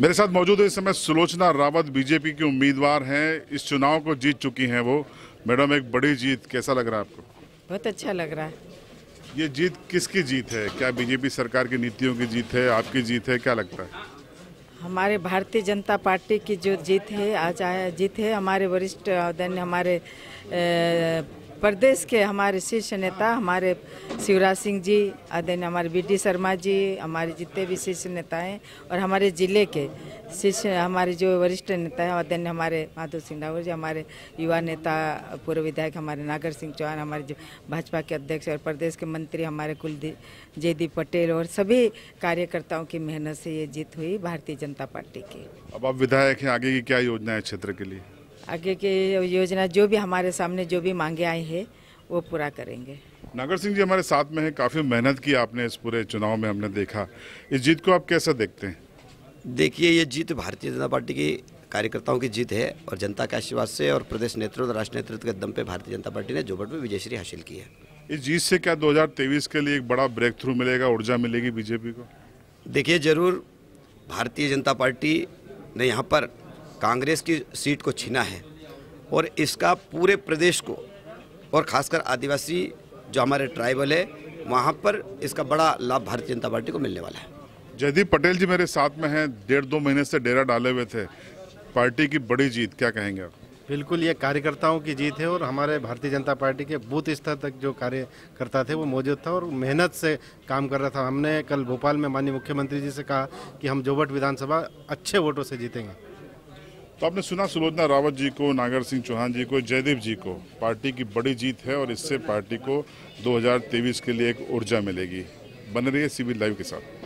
मेरे साथ मौजूद है इस समय सुलोचना रावत बीजेपी की उम्मीदवार हैं इस चुनाव को जीत चुकी हैं वो मैडम एक बड़ी जीत कैसा लग रहा है आपको बहुत अच्छा लग रहा है ये जीत किसकी जीत है क्या बीजेपी सरकार की नीतियों की जीत है आपकी जीत है क्या लगता है हमारे भारतीय जनता पार्टी की जो जीत है आज आया जीत है हमारे वरिष्ठ देन हमारे ए, प्रदेश के हमारे शीर्ष नेता हमारे शिवराज सिंह जी आदरणीय हमारे बी शर्मा जी हमारे जितने भी शीर्ष नेता हैं और हमारे ज़िले के शीर्ष हमारे जो वरिष्ठ नेता हैं आदरणीय हमारे माधव सिंह रावत जी हमारे युवा नेता पूर्व विधायक हमारे नागर सिंह चौहान हमारे जो भाजपा के अध्यक्ष और प्रदेश के मंत्री हमारे कुलदीप जयदीप पटेल और सभी कार्यकर्ताओं की मेहनत से ये जीत हुई भारतीय जनता पार्टी की अब आप विधायक हैं आगे की क्या योजना है क्षेत्र के लिए आगे के योजना जो भी हमारे सामने जो भी मांगे आई है वो पूरा करेंगे नागर सिंह जी हमारे साथ में है काफ़ी मेहनत की आपने इस पूरे चुनाव में हमने देखा इस जीत को आप कैसा देखते हैं देखिए ये जीत भारतीय जनता पार्टी की कार्यकर्ताओं की जीत है और जनता के आशीर्वाद से और प्रदेश नेतृत्व राष्ट्र नेतृत्व के दम पे भारतीय जनता पार्टी ने जोबट में विजयश्री हासिल की है इस जीत से क्या 2023 के लिए एक बड़ा ब्रेक थ्रू मिलेगा ऊर्जा मिलेगी बीजेपी को देखिए जरूर भारतीय जनता पार्टी ने यहाँ पर कांग्रेस की सीट को छीना है और इसका पूरे प्रदेश को और खासकर आदिवासी जो हमारे ट्राइबल है वहाँ पर इसका बड़ा लाभ भारतीय जनता पार्टी को मिलने वाला है जयदीप पटेल जी मेरे साथ में हैं डेढ़ दो महीने से डेरा डाले हुए थे पार्टी की बड़ी जीत क्या कहेंगे आप बिल्कुल ये कार्यकर्ताओं की जीत है और हमारे भारतीय जनता पार्टी के बूथ स्तर तक जो कार्यकर्ता थे वो मौजूद था और मेहनत से काम कर रहा था हमने कल भोपाल में माननीय मुख्यमंत्री जी से कहा कि हम जोबट विधानसभा अच्छे वोटों से जीतेंगे तो आपने सुना सुलोचना रावत जी को नागर सिंह चौहान जी को जयदेव जी को पार्टी की बड़ी जीत है और इससे पार्टी को 2023 के लिए एक ऊर्जा मिलेगी बन रही है सिविल लाइव के साथ